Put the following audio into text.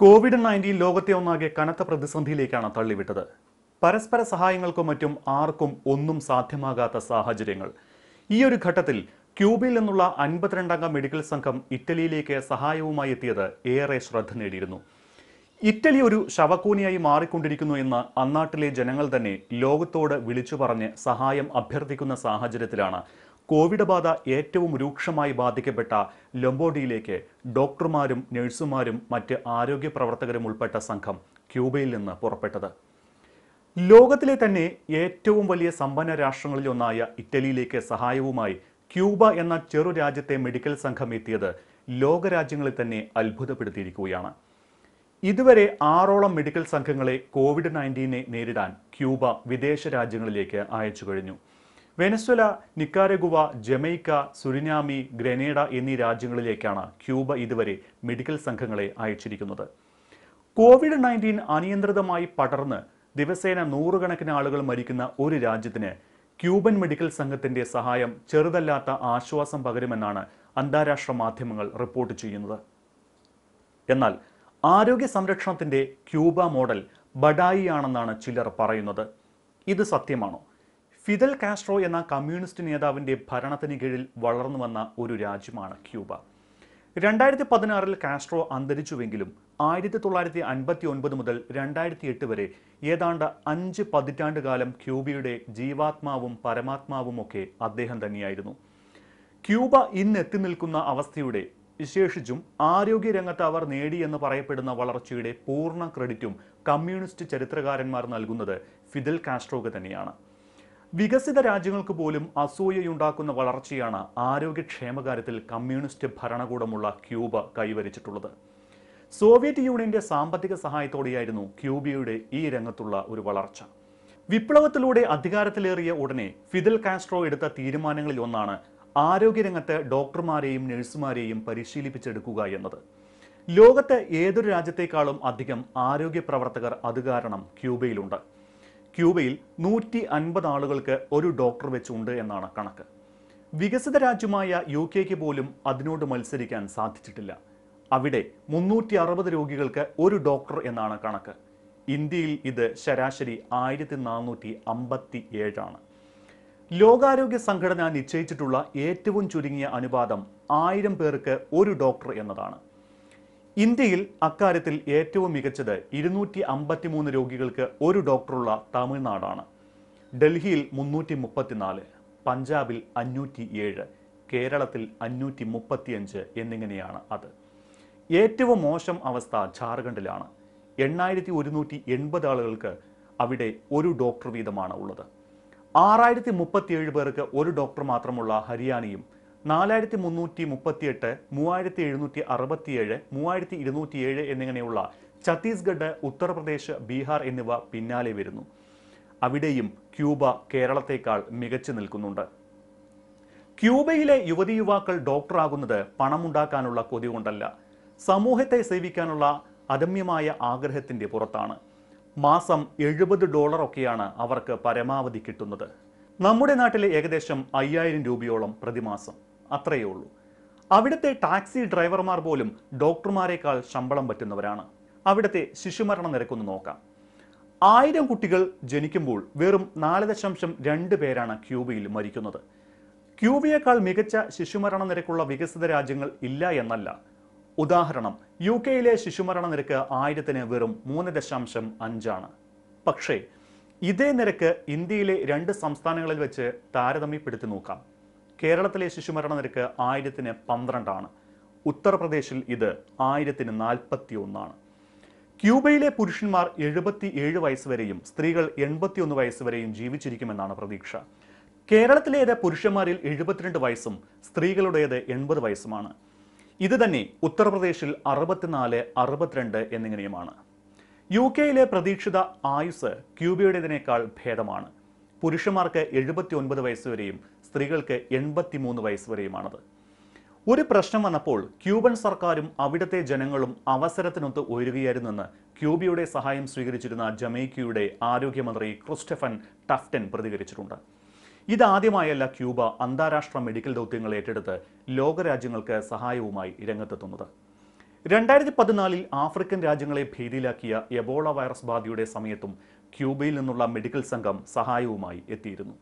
Covid nineteen ലോകത്തെ ഒന്നാകെ കനത്ത പ്രതിസന്ധിയിലേക്കാണ് തള്ളിവിട്ടത് പരസ്പര സഹായങ്ങൾക്കും മറ്റും ആർക്കും ഒന്നും സാധ്യമാകാത്ത സാഹചര്യങ്ങൾ ഈ ഒരു ഘട്ടത്തിൽ ക്യൂബയിൽ നിന്നുള്ള അൻപത്തിരണ്ടംഗ മെഡിക്കൽ സംഘം ഇറ്റലിയിലേക്ക് സഹായവുമായി എത്തിയത് ഏറെ ശ്രദ്ധ നേടിയിരുന്നു ഇറ്റലി ഒരു ശവക്കൂനിയായി മാറിക്കൊണ്ടിരിക്കുന്നു എന്ന് അന്നാട്ടിലെ ജനങ്ങൾ തന്നെ ലോകത്തോട് വിളിച്ചു പറഞ്ഞ് സഹായം അഭ്യർത്ഥിക്കുന്ന സാഹചര്യത്തിലാണ് കോവിഡ് ബാധ ഏറ്റവും രൂക്ഷമായി ബാധിക്കപ്പെട്ട ലൊംബോഡിയിലേക്ക് ഡോക്ടർമാരും നഴ്സുമാരും മറ്റ് ആരോഗ്യ പ്രവർത്തകരും ഉൾപ്പെട്ട സംഘം ക്യൂബയിൽ നിന്ന് പുറപ്പെട്ടത് ലോകത്തിലെ തന്നെ ഏറ്റവും വലിയ സമ്പന്ന രാഷ്ട്രങ്ങളിലൊന്നായ ഇറ്റലിയിലേക്ക് സഹായവുമായി ക്യൂബ എന്ന ചെറു രാജ്യത്തെ മെഡിക്കൽ സംഘം എത്തിയത് ലോകരാജ്യങ്ങളിൽ തന്നെ അത്ഭുതപ്പെടുത്തിയിരിക്കുകയാണ് ഇതുവരെ ആറോളം മെഡിക്കൽ സംഘങ്ങളെ കോവിഡ് നയൻറ്റീനെ നേരിടാൻ ക്യൂബ വിദേശ രാജ്യങ്ങളിലേക്ക് അയച്ചു കഴിഞ്ഞു വെനസ്വല നിക്കാരഗുവ ജമൈക്ക സുരിനാമി ഗ്രനേഡ എന്നീ രാജ്യങ്ങളിലേക്കാണ് ക്യൂബ ഇതുവരെ മെഡിക്കൽ സംഘങ്ങളെ അയച്ചിരിക്കുന്നത് കോവിഡ് നയൻറ്റീൻ അനിയന്ത്രിതമായി പടർന്ന് ദിവസേന നൂറുകണക്കിന് ആളുകൾ മരിക്കുന്ന ഒരു രാജ്യത്തിന് ക്യൂബൻ മെഡിക്കൽ സംഘത്തിന്റെ സഹായം ചെറുതല്ലാത്ത ആശ്വാസം പകരുമെന്നാണ് അന്താരാഷ്ട്ര മാധ്യമങ്ങൾ റിപ്പോർട്ട് ചെയ്യുന്നത് എന്നാൽ ആരോഗ്യ സംരക്ഷണത്തിന്റെ ക്യൂബ മോഡൽ ബഡായിയാണെന്നാണ് ചിലർ പറയുന്നത് ഇത് സത്യമാണോ ഫിദൽ കാസ്ട്രോ എന്ന കമ്മ്യൂണിസ്റ്റ് നേതാവിൻ്റെ ഭരണത്തിന് കീഴിൽ വളർന്നു വന്ന ഒരു രാജ്യമാണ് ക്യൂബ രണ്ടായിരത്തി പതിനാറിൽ കാസ്ട്രോ അന്തരിച്ചുവെങ്കിലും ആയിരത്തി തൊള്ളായിരത്തി അൻപത്തി ഒൻപത് മുതൽ രണ്ടായിരത്തി എട്ട് വരെ ഏതാണ്ട് അഞ്ച് പതിറ്റാണ്ട് കാലം ക്യൂബയുടെ ജീവാത്മാവും പരമാത്മാവുമൊക്കെ അദ്ദേഹം തന്നെയായിരുന്നു ക്യൂബ ഇന്ന് എത്തി നിൽക്കുന്ന അവസ്ഥയുടെ വിശേഷിച്ചും ആരോഗ്യരംഗത്ത് അവർ നേടിയെന്ന് പറയപ്പെടുന്ന വളർച്ചയുടെ പൂർണ്ണ ക്രെഡിറ്റും കമ്മ്യൂണിസ്റ്റ് ചരിത്രകാരന്മാർ നൽകുന്നത് ഫിദൽ കാസ്ട്രോക്ക് തന്നെയാണ് വികസിത രാജ്യങ്ങൾക്ക് പോലും അസൂയയുണ്ടാക്കുന്ന വളർച്ചയാണ് ആരോഗ്യക്ഷേമകാര്യത്തിൽ കമ്മ്യൂണിസ്റ്റ് ഭരണകൂടമുള്ള ക്യൂബ കൈവരിച്ചിട്ടുള്ളത് സോവിയറ്റ് യൂണിയന്റെ സാമ്പത്തിക സഹായത്തോടെയായിരുന്നു ക്യൂബയുടെ ഈ രംഗത്തുള്ള ഒരു വളർച്ച വിപ്ലവത്തിലൂടെ അധികാരത്തിലേറിയ ഉടനെ ഫിദൽ കാസ്ട്രോ എടുത്ത തീരുമാനങ്ങളിൽ ഒന്നാണ് ആരോഗ്യരംഗത്ത് ഡോക്ടർമാരെയും നഴ്സുമാരെയും പരിശീലിപ്പിച്ചെടുക്കുക എന്നത് ലോകത്തെ ഏതൊരു രാജ്യത്തെക്കാളും അധികം ആരോഗ്യ പ്രവർത്തകർ അത് കാരണം ക്യൂബയിലുണ്ട് ക്യൂബയിൽ നൂറ്റി അൻപത് ആളുകൾക്ക് ഒരു ഡോക്ടർ വെച്ചുണ്ട് എന്നാണ് കണക്ക് വികസിത രാജ്യമായ യു കെക്ക് പോലും അതിനോട് മത്സരിക്കാൻ സാധിച്ചിട്ടില്ല അവിടെ മുന്നൂറ്റി അറുപത് രോഗികൾക്ക് ഒരു ഡോക്ടർ എന്നാണ് കണക്ക് ഇന്ത്യയിൽ ഇത് ശരാശരി ആയിരത്തി നാനൂറ്റി അമ്പത്തി ഏഴാണ് ലോകാരോഗ്യ സംഘടന നിശ്ചയിച്ചിട്ടുള്ള ഏറ്റവും ചുരുങ്ങിയ അനുപാതം ആയിരം പേർക്ക് ഒരു ഡോക്ടർ എന്നതാണ് ഇന്ത്യയിൽ അക്കാര്യത്തിൽ ഏറ്റവും മികച്ചത് ഇരുന്നൂറ്റി അമ്പത്തിമൂന്ന് രോഗികൾക്ക് ഒരു ഡോക്ടറുള്ള തമിഴ്നാടാണ് ഡൽഹിയിൽ മുന്നൂറ്റി മുപ്പത്തിനാല് പഞ്ചാബിൽ അഞ്ഞൂറ്റി ഏഴ് കേരളത്തിൽ അഞ്ഞൂറ്റി മുപ്പത്തിയഞ്ച് എന്നിങ്ങനെയാണ് അത് ഏറ്റവും മോശം അവസ്ഥ ജാർഖണ്ഡിലാണ് എണ്ണായിരത്തി ഒരുന്നൂറ്റി എൺപത് ആളുകൾക്ക് അവിടെ ഒരു ഡോക്ടർ വീതമാണ് ഉള്ളത് ആറായിരത്തി മുപ്പത്തിയേഴ് പേർക്ക് ഒരു ഡോക്ടർ മാത്രമുള്ള ഹരിയാനയും നാലായിരത്തി മുന്നൂറ്റി എട്ട് മൂവായിരത്തി എഴുന്നൂറ്റി അറുപത്തിയേഴ് മൂവായിരത്തി ഏഴ് എന്നിങ്ങനെയുള്ള ഛത്തീസ്ഗഡ് ഉത്തർപ്രദേശ് ബീഹാർ എന്നിവ പിന്നാലെ വരുന്നു അവിടെയും ക്യൂബ കേരളത്തേക്കാൾ മികച്ചു നിൽക്കുന്നുണ്ട് ക്യൂബയിലെ യുവതി യുവാക്കൾ ഡോക്ടറാകുന്നത് പണമുണ്ടാക്കാനുള്ള കൊതി കൊണ്ടല്ല സമൂഹത്തെ സേവിക്കാനുള്ള അദമ്യമായ ആഗ്രഹത്തിൻ്റെ പുറത്താണ് മാസം എഴുപത് ഡോളറൊക്കെയാണ് അവർക്ക് പരമാവധി കിട്ടുന്നത് നമ്മുടെ നാട്ടിലെ ഏകദേശം അയ്യായിരം രൂപയോളം പ്രതിമാസം അത്രയേ ഉള്ളൂ അവിടുത്തെ ടാക്സി ഡ്രൈവർമാർ പോലും ഡോക്ടർമാരെക്കാൾ ശമ്പളം പറ്റുന്നവരാണ് അവിടുത്തെ ശിശുമരണ നിരക്കൊന്ന് നോക്കാം ആയിരം കുട്ടികൾ ജനിക്കുമ്പോൾ വെറും നാല് ദശാംശം രണ്ട് പേരാണ് ക്യൂബയിൽ മരിക്കുന്നത് ക്യൂബയേക്കാൾ മികച്ച ശിശുമരണ നിരക്കുള്ള വികസിത രാജ്യങ്ങൾ ഇല്ല എന്നല്ല ഉദാഹരണം യു കെയിലെ ശിശുമരണ നിരക്ക് ആയിരത്തിന് വെറും മൂന്ന് ദശാംശം അഞ്ചാണ് പക്ഷേ ഇതേ നിരക്ക് ഇന്ത്യയിലെ രണ്ട് സംസ്ഥാനങ്ങളിൽ വെച്ച് താരതമ്യപ്പെടുത്തി നോക്കാം കേരളത്തിലെ ശിശുമരണ നിരക്ക് ആയിരത്തിന് പന്ത്രണ്ടാണ് ഉത്തർപ്രദേശിൽ ഇത് ആയിരത്തിന് നാൽപ്പത്തി ഒന്നാണ് ക്യൂബയിലെ പുരുഷന്മാർ എഴുപത്തി ഏഴ് വയസ്സ് വരെയും സ്ത്രീകൾ എൺപത്തിയൊന്ന് വയസ്സ് വരെയും ജീവിച്ചിരിക്കുമെന്നാണ് പ്രതീക്ഷ കേരളത്തിലേത് പുരുഷന്മാരിൽ എഴുപത്തിരണ്ട് വയസ്സും സ്ത്രീകളുടേത് എൺപത് വയസ്സുമാണ് ഇത് തന്നെ ഉത്തർപ്രദേശിൽ അറുപത്തിനാല് അറുപത്തിരണ്ട് എന്നിങ്ങനെയുമാണ് യു കെയിലെ പ്രതീക്ഷിത ആയുസ് ക്യൂബയുടേതിനേക്കാൾ ഭേദമാണ് പുരുഷന്മാർക്ക് എഴുപത്തി ഒൻപത് വയസ്സുവരെയും സ്ത്രീകൾക്ക് എൺപത്തിമൂന്ന് വയസ്സ് വരെയുമാണത് ഒരു പ്രശ്നം വന്നപ്പോൾ ക്യൂബൻ സർക്കാരും അവിടുത്തെ ജനങ്ങളും അവസരത്തിനൊത്ത് ഉയരുകയായിരുന്നെന്ന് ക്യൂബയുടെ സഹായം സ്വീകരിച്ചിരുന്ന ജമൈക്കയുടെ ആരോഗ്യമന്ത്രി ക്രിസ്റ്റഫൻ ടഫ്റ്റൻ പ്രതികരിച്ചിട്ടുണ്ട് ഇതാദ്യമായല്ല ക്യൂബ അന്താരാഷ്ട്ര മെഡിക്കൽ ദൗത്യങ്ങൾ ഏറ്റെടുത്ത് ലോകരാജ്യങ്ങൾക്ക് സഹായവുമായി രംഗത്തെത്തുന്നത് രണ്ടായിരത്തി പതിനാലിൽ ആഫ്രിക്കൻ രാജ്യങ്ങളെ ഭീതിയിലാക്കിയ എബോള വൈറസ് ബാധയുടെ സമയത്തും ക്യൂബയിൽ നിന്നുള്ള മെഡിക്കൽ സംഘം സഹായവുമായി എത്തിയിരുന്നു